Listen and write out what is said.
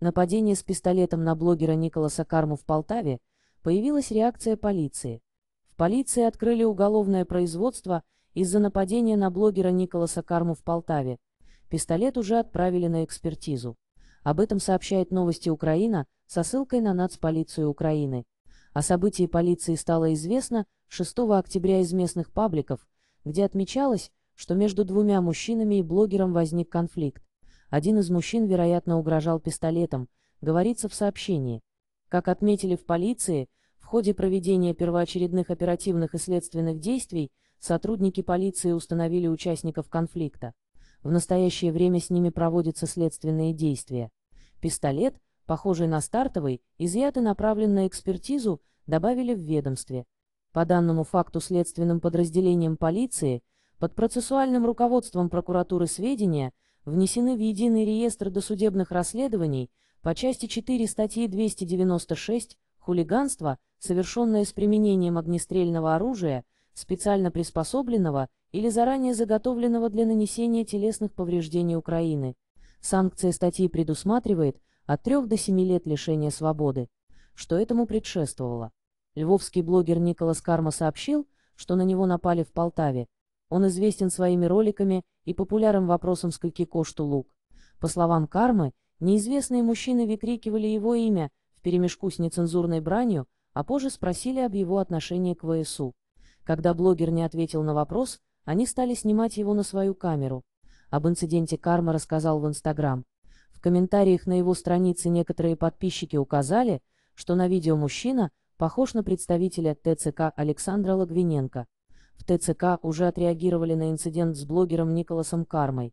нападение с пистолетом на блогера Николаса Карму в Полтаве, появилась реакция полиции. В полиции открыли уголовное производство из-за нападения на блогера Николаса Карму в Полтаве. Пистолет уже отправили на экспертизу. Об этом сообщает новости Украина со ссылкой на нацполицию Украины. О событии полиции стало известно 6 октября из местных пабликов, где отмечалось, что между двумя мужчинами и блогером возник конфликт. Один из мужчин, вероятно, угрожал пистолетом, говорится в сообщении. Как отметили в полиции, в ходе проведения первоочередных оперативных и следственных действий сотрудники полиции установили участников конфликта. В настоящее время с ними проводятся следственные действия. Пистолет, похожий на стартовый, изъят и направлен на экспертизу, добавили в ведомстве. По данному факту следственным подразделением полиции, под процессуальным руководством прокуратуры сведения – внесены в единый реестр досудебных расследований по части 4 статьи 296 «Хулиганство», совершенное с применением огнестрельного оружия, специально приспособленного или заранее заготовленного для нанесения телесных повреждений Украины. Санкция статьи предусматривает от 3 до 7 лет лишения свободы. Что этому предшествовало? Львовский блогер Николас Карма сообщил, что на него напали в Полтаве, он известен своими роликами и популярным вопросом «Скольки что лук?». По словам Кармы, неизвестные мужчины выкрикивали его имя вперемешку с нецензурной бранью, а позже спросили об его отношении к ВСУ. Когда блогер не ответил на вопрос, они стали снимать его на свою камеру. Об инциденте Карма рассказал в Инстаграм. В комментариях на его странице некоторые подписчики указали, что на видео мужчина похож на представителя ТЦК Александра Логвиненко. В ТЦК уже отреагировали на инцидент с блогером Николасом Кармой.